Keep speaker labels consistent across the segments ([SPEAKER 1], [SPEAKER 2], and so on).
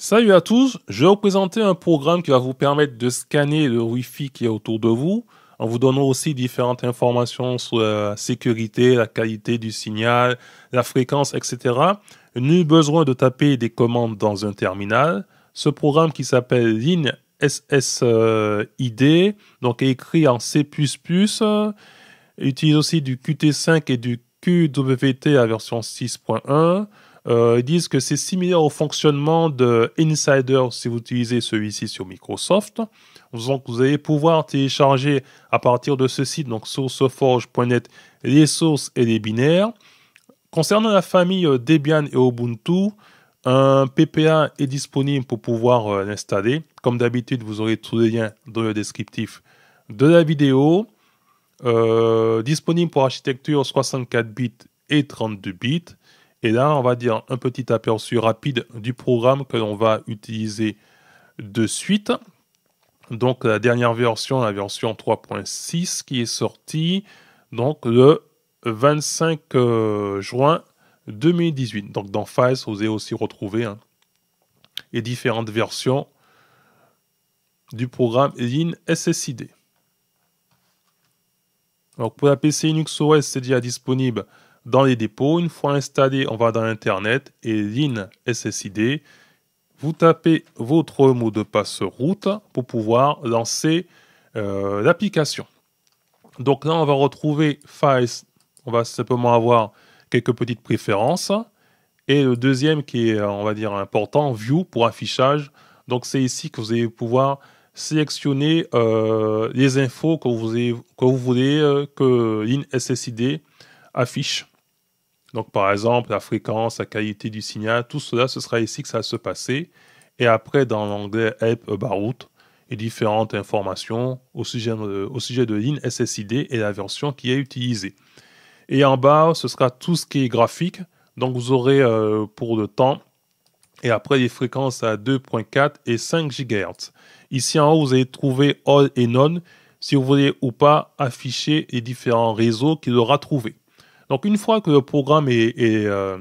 [SPEAKER 1] Salut à tous, je vais vous présenter un programme qui va vous permettre de scanner le Wi-Fi qui est autour de vous, en vous donnant aussi différentes informations sur la sécurité, la qualité du signal, la fréquence, etc. Nul besoin de taper des commandes dans un terminal. Ce programme qui s'appelle INSSID, donc écrit en C++, utilise aussi du Qt5 et du QWT à version 6.1. Euh, ils disent que c'est similaire au fonctionnement de Insider si vous utilisez celui-ci sur Microsoft. Donc vous allez pouvoir télécharger à partir de ce site, donc sourceforge.net, les sources et les binaires. Concernant la famille euh, Debian et Ubuntu, un PPA est disponible pour pouvoir euh, l'installer. Comme d'habitude, vous aurez tous les liens dans le descriptif de la vidéo. disponible pour architecture 64 bits et 32 bits. Et là, on va dire un petit aperçu rapide du programme que l'on va utiliser de suite. Donc la dernière version, la version 3.6 qui est sortie donc le 25 euh, juin 2018. Donc dans Files, vous avez aussi retrouvé hein, les différentes versions du programme Lean SSID. Donc pour la PC Linux OS, c'est déjà disponible dans les dépôts. Une fois installé, on va dans Internet et l'in SSID. Vous tapez votre mot de passe route pour pouvoir lancer euh, l'application. Donc là, on va retrouver Files. On va simplement avoir quelques petites préférences. Et le deuxième qui est, on va dire, important, View pour affichage. Donc c'est ici que vous allez pouvoir sélectionner euh, les infos que vous, avez, que vous voulez euh, que affiche. Donc, par exemple, la fréquence, la qualité du signal, tout cela, ce sera ici que ça va se passer. Et après, dans l'onglet Help About, et différentes informations au sujet, de, au SSID et la version qui est utilisée. Et en bas, ce sera tout ce qui est graphique. Donc, vous aurez euh, pour le temps et après les fréquences à 2.4 et 5 GHz. Ici en haut, vous allez trouver All et None si vous voulez ou pas afficher les différents réseaux qu'il aura trouvé. Donc une fois que le programme est, euh,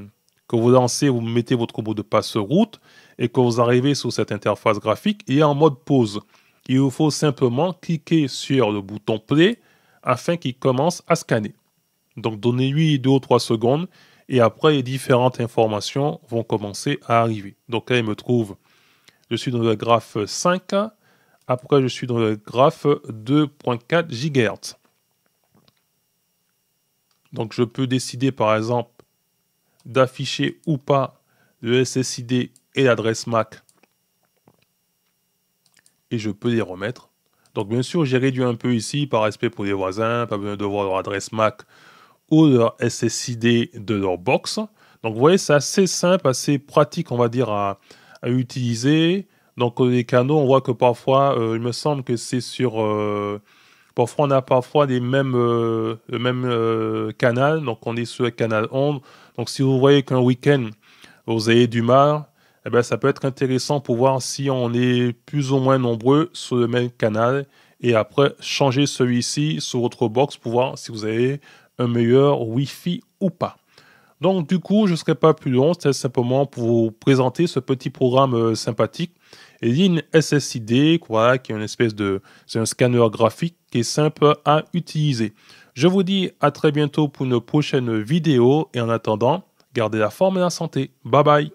[SPEAKER 1] que vous lancez, vous mettez votre combo de passe route et que vous arrivez sur cette interface graphique, il est en mode pause. Il vous faut simplement cliquer sur le bouton play afin qu'il commence à scanner. Donc donnez-lui 2 ou 3 secondes et après les différentes informations vont commencer à arriver. Donc là, il me trouve, je suis dans le graphe 5, après je suis dans le graphe 2.4 GHz. Donc je peux décider par exemple d'afficher ou pas le SSID et l'adresse MAC. Et je peux les remettre. Donc bien sûr, j'ai réduit un peu ici par respect pour les voisins, pas besoin de voir leur adresse MAC ou leur SSID de leur box. Donc vous voyez, c'est assez simple, assez pratique, on va dire, à, utiliser. Donc les canaux, on voit que parfois, euh, il me semble que c'est sur... Euh, Parfois, on a parfois les mêmes, euh, le même euh, canal, donc on est sur le canal 11. Donc, si vous voyez qu'un week-end, vous avez du mal, eh ben, ça peut être intéressant pour voir si on est plus ou moins nombreux sur le même canal et après changer celui-ci sur votre box pour voir si vous avez un meilleur Wi-Fi ou pas. Donc du coup, je ne serai pas plus long, c'est simplement pour vous présenter ce petit programme euh, sympathique. Et il y une SSID, qui est une espèce de... C'est un scanner graphique qui est simple à utiliser. Je vous dis à très bientôt pour une prochaine vidéo et en attendant, gardez la forme et la santé. Bye bye